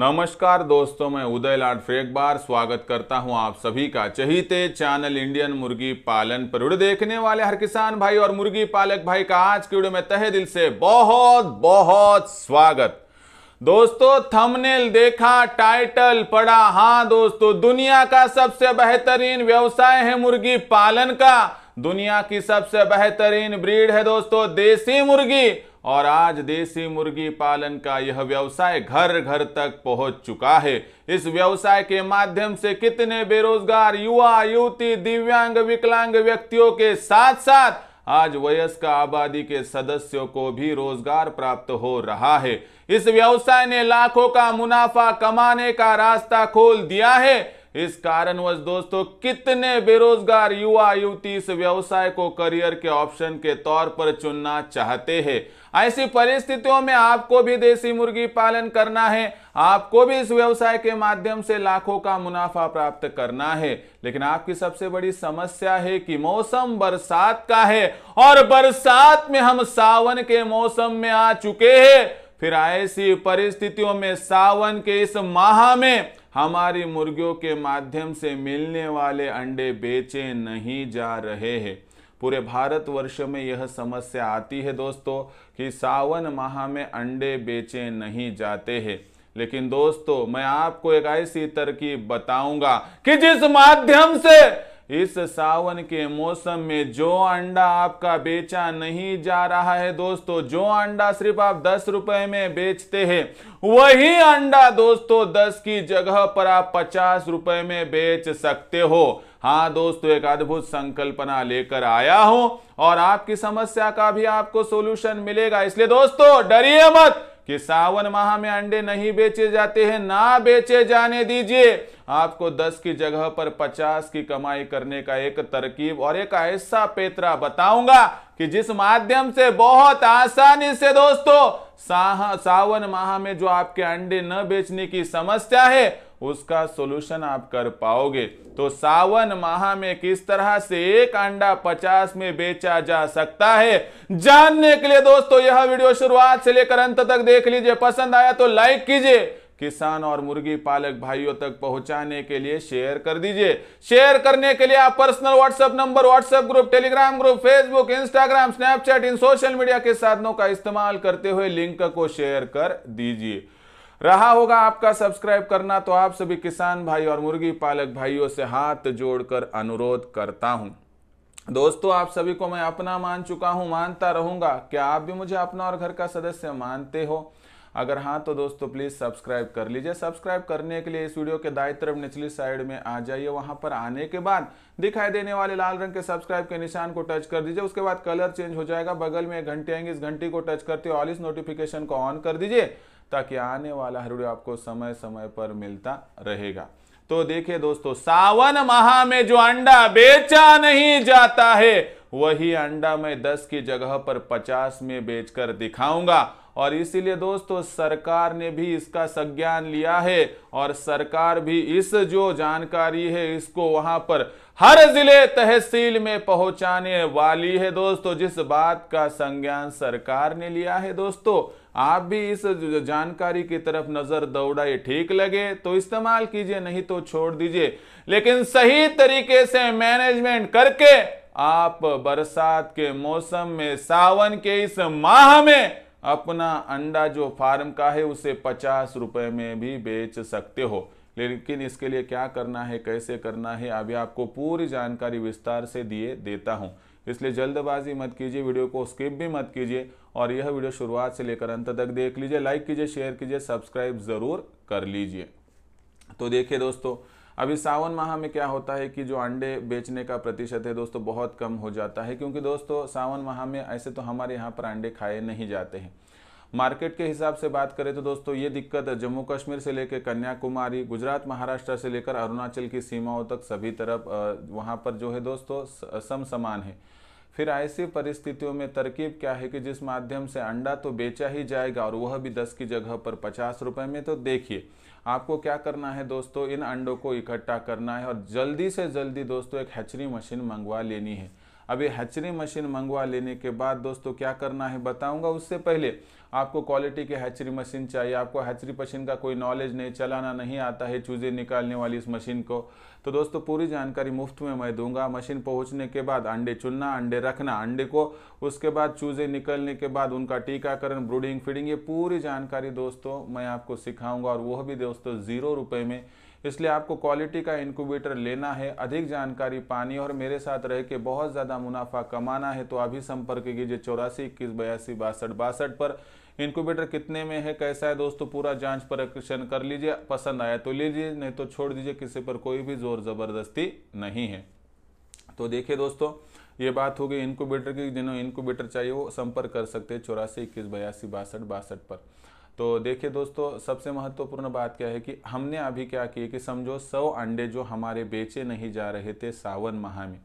नमस्कार दोस्तों मैं उदय लाड फिर एक बार स्वागत करता हूं आप सभी का चहीते चैनल इंडियन मुर्गी पालन पर वीडियो देखने वाले हर किसान भाई और मुर्गी पालक भाई का आज की वीडियो में तहे दिल से बहुत बहुत स्वागत दोस्तों थंबनेल देखा टाइटल पढ़ा हाँ दोस्तों दुनिया का सबसे बेहतरीन व्यवसाय है मुर्गी पालन का दुनिया की सबसे बेहतरीन ब्रीड है दोस्तों देसी मुर्गी और आज देसी मुर्गी पालन का यह व्यवसाय घर घर तक पहुंच चुका है इस व्यवसाय के माध्यम से कितने बेरोजगार युवा युवती दिव्यांग विकलांग व्यक्तियों के साथ साथ आज वयस्क आबादी के सदस्यों को भी रोजगार प्राप्त हो रहा है इस व्यवसाय ने लाखों का मुनाफा कमाने का रास्ता खोल दिया है इस कारणवश दोस्तों कितने बेरोजगार युवा युवती इस व्यवसाय को करियर के ऑप्शन के तौर पर चुनना चाहते हैं ऐसी परिस्थितियों में आपको भी देसी मुर्गी पालन करना है आपको भी इस व्यवसाय के माध्यम से लाखों का मुनाफा प्राप्त करना है लेकिन आपकी सबसे बड़ी समस्या है कि मौसम बरसात का है और बरसात में हम सावन के मौसम में आ चुके हैं फिर ऐसी परिस्थितियों में सावन के इस माह में हमारी मुर्गियों के माध्यम से मिलने वाले अंडे बेचे नहीं जा रहे हैं पूरे भारत वर्ष में यह समस्या आती है दोस्तों कि सावन माह में अंडे बेचे नहीं जाते हैं लेकिन दोस्तों मैं आपको एक ऐसी तरकीब बताऊंगा कि जिस माध्यम से इस सावन के मौसम में जो अंडा आपका बेचा नहीं जा रहा है दोस्तों जो अंडा सिर्फ आप दस रुपए में बेचते हैं वही अंडा दोस्तों दस की जगह पर आप पचास रुपए में बेच सकते हो हाँ दोस्तों एक अद्भुत संकल्पना लेकर आया हूं और आपकी समस्या का भी आपको सोल्यूशन मिलेगा इसलिए दोस्तों डरिए मत कि सावन माह में अंडे नहीं बेचे जाते हैं ना बेचे जाने दीजिए आपको 10 की जगह पर 50 की कमाई करने का एक तरकीब और एक ऐसा पेतरा बताऊंगा कि जिस माध्यम से बहुत आसानी से दोस्तों सावन माह में जो आपके अंडे न बेचने की समस्या है उसका सोल्यूशन आप कर पाओगे तो सावन माह में किस तरह से एक अंडा पचास में बेचा जा सकता है जानने के लिए दोस्तों यह वीडियो शुरुआत से लेकर अंत तक देख लीजिए पसंद आया तो लाइक कीजिए किसान और मुर्गी पालक भाइयों तक पहुंचाने के लिए शेयर कर दीजिए शेयर करने के लिए आप personal WhatsApp number WhatsApp group Telegram group Facebook Instagram Snapchat इन सोशल मीडिया के साधनों का इस्तेमाल करते हुए लिंक को शेयर कर दीजिए रहा होगा आपका सब्सक्राइब करना तो आप सभी किसान भाई और मुर्गी पालक भाइयों से हाथ जोड़कर अनुरोध करता हूं दोस्तों आप सभी को मैं अपना मान चुका हूं मानता रहूंगा क्या आप भी मुझे अपना और घर का सदस्य मानते हो अगर हाँ तो दोस्तों प्लीज सब्सक्राइब कर लीजिए सब्सक्राइब करने के लिए इस वीडियो के दाई तरफ निचली साइड में आ जाइए वहां पर आने के बाद दिखाई देने वाले लाल रंग के सब्सक्राइब के निशान को टच कर दीजिए उसके बाद कलर चेंज हो जाएगा बगल में एक घंटी आएंगे इस घंटी को टच करते ऑल इस नोटिफिकेशन को ऑन कर दीजिए ताकि आने वाला हर आपको समय समय पर मिलता रहेगा तो देखिए दोस्तों सावन माह में जो अंडा बेचा नहीं जाता है वही अंडा मैं दस की जगह पर पचास में बेचकर दिखाऊंगा और इसीलिए दोस्तों सरकार ने भी इसका संज्ञान लिया है और सरकार भी इस जो जानकारी है इसको वहां पर हर जिले तहसील में पहुंचाने वाली है दोस्तों जिस बात का संज्ञान सरकार ने लिया है दोस्तों आप भी इस जानकारी की तरफ नजर दौड़ाए ठीक लगे तो इस्तेमाल कीजिए नहीं तो छोड़ दीजिए लेकिन सही तरीके से मैनेजमेंट करके आप बरसात के मौसम में सावन के इस माह में अपना अंडा जो फार्म का है उसे पचास रुपए में भी बेच सकते हो लेकिन इसके लिए क्या करना है कैसे करना है अभी आपको पूरी जानकारी विस्तार से दिए देता हूं इसलिए जल्दबाजी मत कीजिए वीडियो को स्किप भी मत कीजिए और यह वीडियो शुरुआत से लेकर अंत तक देख लीजिए लाइक कीजिए शेयर कीजिए सब्सक्राइब ज़रूर कर लीजिए तो देखिए दोस्तों अभी सावन माह में क्या होता है कि जो अंडे बेचने का प्रतिशत है दोस्तों बहुत कम हो जाता है क्योंकि दोस्तों सावन माह में ऐसे तो हमारे यहाँ पर अंडे खाए नहीं जाते हैं मार्केट के हिसाब से बात करें तो दोस्तों ये दिक्कत जम्मू कश्मीर से लेकर कन्याकुमारी गुजरात महाराष्ट्र से लेकर अरुणाचल की सीमाओं तक सभी तरफ वहाँ पर जो है दोस्तों सम समान है फिर ऐसी परिस्थितियों में तरकीब क्या है कि जिस माध्यम से अंडा तो बेचा ही जाएगा और वह भी दस की जगह पर पचास रुपए में तो देखिए आपको क्या करना है दोस्तों इन अंडों को इकट्ठा करना है और जल्दी से जल्दी दोस्तों एक हैचरी मशीन मंगवा लेनी है अभी हैचरी मशीन मंगवा लेने के बाद दोस्तों क्या करना है बताऊंगा उससे पहले आपको क्वालिटी के हैचरी मशीन चाहिए आपको हैचरी मशीन का कोई नॉलेज नहीं चलाना नहीं आता है चूज़ें निकालने वाली इस मशीन को तो दोस्तों पूरी जानकारी मुफ्त में मैं दूंगा मशीन पहुंचने के बाद अंडे चुनना अंडे रखना अंडे को उसके बाद चूज़ें निकलने के बाद उनका टीकाकरण ब्रूडिंग फीडिंग ये पूरी जानकारी दोस्तों मैं आपको सिखाऊंगा और वह भी दोस्तों ज़ीरो रुपये में इसलिए आपको क्वालिटी का इनक्यूबेटर लेना है अधिक जानकारी पानी और मेरे साथ रह के बहुत ज़्यादा मुनाफा कमाना है तो अभी संपर्क कीजिए चौरासी इक्कीस बयासी बासठ बासठ पर इनक्यूबेटर कितने में है कैसा है दोस्तों पूरा जांच परीक्षण कर लीजिए पसंद आया तो लीजिए नहीं तो छोड़ दीजिए किसी पर कोई भी जोर ज़बरदस्ती नहीं है तो देखिए दोस्तों ये बात होगी इनक्यूबेटर की जिन्होंने इनक्यूबेटर चाहिए वो संपर्क कर सकते हैं चौरासी इक्कीस बयासी बासठ बासठ पर तो देखिए दोस्तों सबसे महत्वपूर्ण बात क्या है कि हमने अभी क्या किया कि समझो सौ अंडे जो हमारे बेचे नहीं जा रहे थे सावन माह में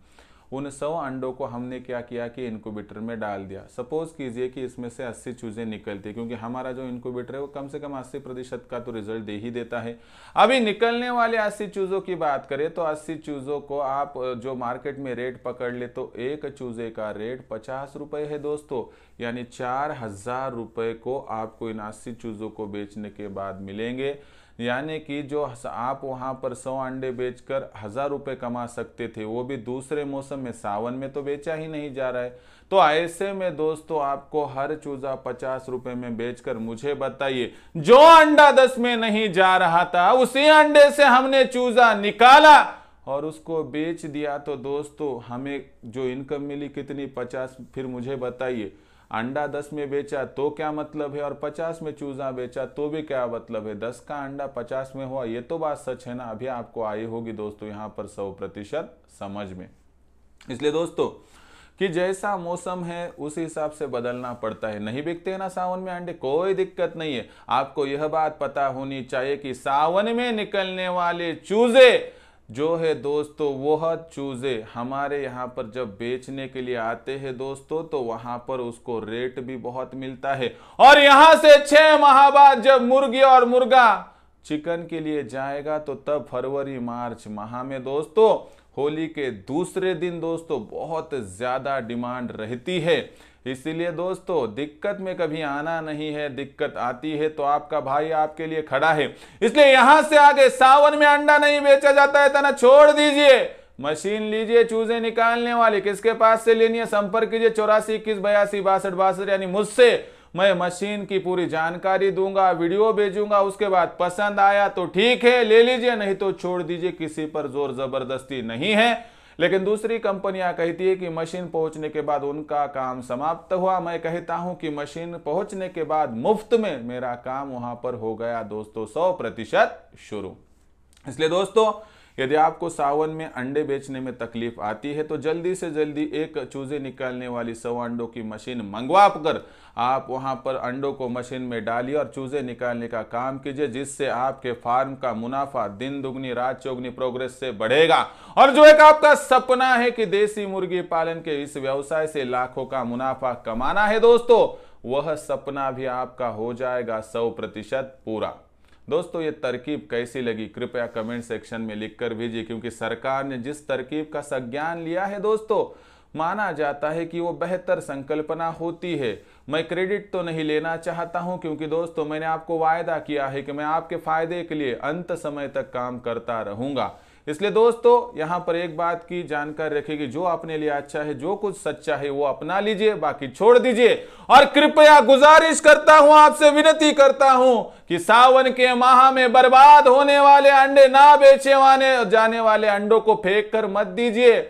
उन सौ अंडों को हमने क्या किया कि इनक्यूबेटर में डाल दिया सपोज कीजिए कि इसमें से अस्सी चूजें निकलती है क्योंकि हमारा जो इनक्यूबेटर है वो कम से कम अस्सी प्रतिशत का तो रिजल्ट दे ही देता है अभी निकलने वाले अस्सी चूजों की बात करें तो अस्सी चूजों को आप जो मार्केट में रेट पकड़ ले तो एक चूजे का रेट पचास रुपए है दोस्तों यानी चार हजार रुपए को आपको इन अस्सी चूजों को बेचने के बाद मिलेंगे यानी कि जो आप वहाँ पर सौ अंडे बेचकर हज़ार रुपये कमा सकते थे वो भी दूसरे मौसम में सावन में तो बेचा ही नहीं जा रहा है तो ऐसे में दोस्तों आपको हर चूजा पचास रुपए में बेचकर मुझे बताइए जो अंडा दस में नहीं जा रहा था उसी अंडे से हमने चूजा निकाला और उसको बेच दिया तो दोस्तों हमें जो इनकम मिली कितनी पचास फिर मुझे बताइए अंडा दस में बेचा तो क्या मतलब है और पचास में चूजा बेचा तो भी क्या मतलब है दस का अंडा पचास में हुआ ये तो बात सच है ना अभी आपको आई होगी दोस्तों यहाँ पर सौ प्रतिशत समझ में इसलिए दोस्तों कि जैसा मौसम है उस हिसाब से बदलना पड़ता है नहीं बिकते हैं ना सावन में अंडे कोई दिक्कत नहीं है आपको यह बात पता होनी चाहिए कि सावन में निकलने वाले चूजे जो है दोस्तों वह चूज़े हमारे यहाँ पर जब बेचने के लिए आते हैं दोस्तों तो वहाँ पर उसको रेट भी बहुत मिलता है और यहाँ से छः माह बाद जब मुर्गी और मुर्गा चिकन के लिए जाएगा तो तब फरवरी मार्च माह में दोस्तों होली के दूसरे दिन दोस्तों बहुत ज़्यादा डिमांड रहती है इसीलिए दोस्तों दिक्कत में कभी आना नहीं है दिक्कत आती है तो आपका भाई आपके लिए खड़ा है इसलिए यहां से आगे सावन में अंडा नहीं बेचा जाता है तना छोड़ दीजिए मशीन लीजिए चूजे निकालने वाली किसके पास से लेनी है संपर्क कीजिए चौरासी इक्कीस बयासी बासठ बासठ यानी मुझसे मैं मशीन की पूरी जानकारी दूंगा वीडियो भेजूंगा उसके बाद पसंद आया तो ठीक है ले लीजिए नहीं तो छोड़ दीजिए किसी पर जोर जबरदस्ती नहीं है लेकिन दूसरी कंपनियां कहती है कि मशीन पहुंचने के बाद उनका काम समाप्त हुआ मैं कहता हूं कि मशीन पहुंचने के बाद मुफ्त में मेरा काम वहां पर हो गया दोस्तों सौ प्रतिशत शुरू इसलिए दोस्तों यदि आपको सावन में अंडे बेचने में तकलीफ आती है तो जल्दी से जल्दी एक चूजे निकालने वाली सौ अंडों की मशीन मंगवा कर आप वहाँ पर अंडों को मशीन में डालिए और चूजे निकालने का काम कीजिए जिससे आपके फार्म का मुनाफा दिन दुगनी रात चौगनी प्रोग्रेस से बढ़ेगा और जो एक आपका सपना है कि देसी मुर्गी पालन के इस व्यवसाय से लाखों का मुनाफा कमाना है दोस्तों वह सपना भी आपका हो जाएगा सौ प्रतिशत पूरा दोस्तों ये तरकीब कैसी लगी कृपया कमेंट सेक्शन में लिखकर भेजिए क्योंकि सरकार ने जिस तरकीब का संज्ञान लिया है दोस्तों माना जाता है कि वो बेहतर संकल्पना होती है मैं क्रेडिट तो नहीं लेना चाहता हूं क्योंकि दोस्तों मैंने आपको वायदा किया है कि मैं आपके फायदे के लिए अंत समय तक काम करता रहूंगा इसलिए दोस्तों यहां पर एक बात की जानकारी रखेगी जो अपने लिए अच्छा है जो कुछ सच्चा है वो अपना लीजिए बाकी छोड़ दीजिए और कृपया गुजारिश करता हूं आपसे विनती करता हूं कि सावन के माह में बर्बाद होने वाले अंडे ना बेचे वाने जाने वाले अंडों को फेंक कर मत दीजिए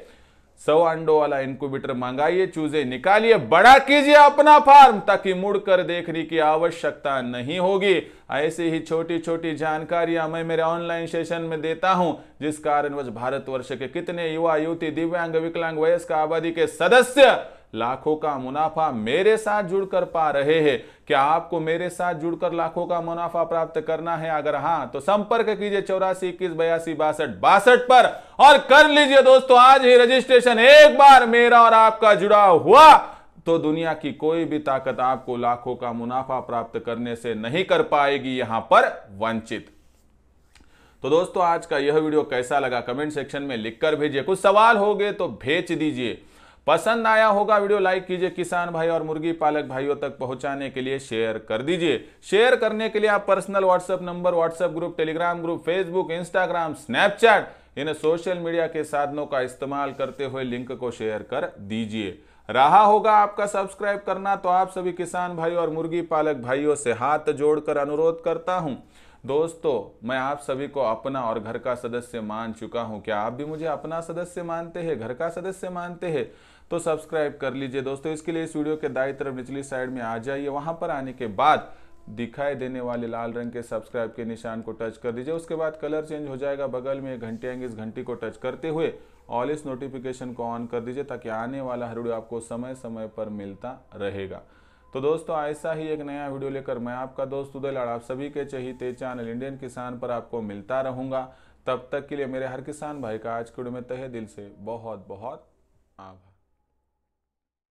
सौ अंडों वाला इनक्यूबेटर मंगाइए चूजे निकालिए बड़ा कीजिए अपना फार्म ताकि मुड़कर देखने की आवश्यकता नहीं होगी ऐसी ही छोटी छोटी जानकारियां मैं मेरे ऑनलाइन सेशन में देता हूं जिस कारणवश भारतवर्ष के कितने युवा युवती दिव्यांग विकलांग वयस्क आबादी के सदस्य लाखों का मुनाफा मेरे साथ जुड़कर पा रहे हैं क्या आपको मेरे साथ जुड़कर लाखों का मुनाफा प्राप्त करना है अगर हां तो संपर्क कीजिए चौरासी इक्कीस बयासी बासठ बासठ पर और कर लीजिए दोस्तों आज ही रजिस्ट्रेशन एक बार मेरा और आपका जुड़ाव हुआ तो दुनिया की कोई भी ताकत आपको लाखों का मुनाफा प्राप्त करने से नहीं कर पाएगी यहां पर वंचित तो दोस्तों आज का यह वीडियो कैसा लगा कमेंट सेक्शन में लिखकर भेजिए कुछ सवाल हो गए तो भेज दीजिए पसंद आया होगा वीडियो लाइक कीजिए किसान भाई और मुर्गी पालक भाइयों तक पहुंचाने के लिए शेयर कर दीजिए शेयर करने के लिए आप personal WhatsApp number WhatsApp group Telegram group Facebook Instagram Snapchat इन सोशल मीडिया के साधनों का इस्तेमाल करते हुए लिंक को शेयर कर दीजिए रहा होगा आपका सब्सक्राइब करना तो आप सभी किसान भाई और मुर्गी पालक भाइयों से हाथ जोड़कर अनुरोध करता हूं दोस्तों मैं आप सभी को अपना और घर का सदस्य मान चुका हूं क्या आप भी मुझे अपना सदस्य मानते हैं घर का सदस्य मानते हैं तो सब्सक्राइब कर लीजिए दोस्तों इसके लिए इस वीडियो के दाई तरफ निचली साइड में आ जाइए वहां पर आने के बाद दिखाई देने वाले लाल रंग के सब्सक्राइब के निशान को टच कर दीजिए उसके बाद कलर चेंज हो जाएगा बगल में घंटे आएंगे इस घंटी को टच करते हुए ऑल इस नोटिफिकेशन को ऑन कर दीजिए ताकि आने वाला हर वीडियो आपको समय समय पर मिलता रहेगा तो दोस्तों ऐसा ही एक नया वीडियो लेकर मैं आपका दोस्त उदय लाड़ आप सभी के चहीते चैनल इंडियन किसान पर आपको मिलता रहूंगा तब तक के लिए मेरे हर किसान भाई का आज के वीडियो में तहे दिल से बहुत बहुत आभार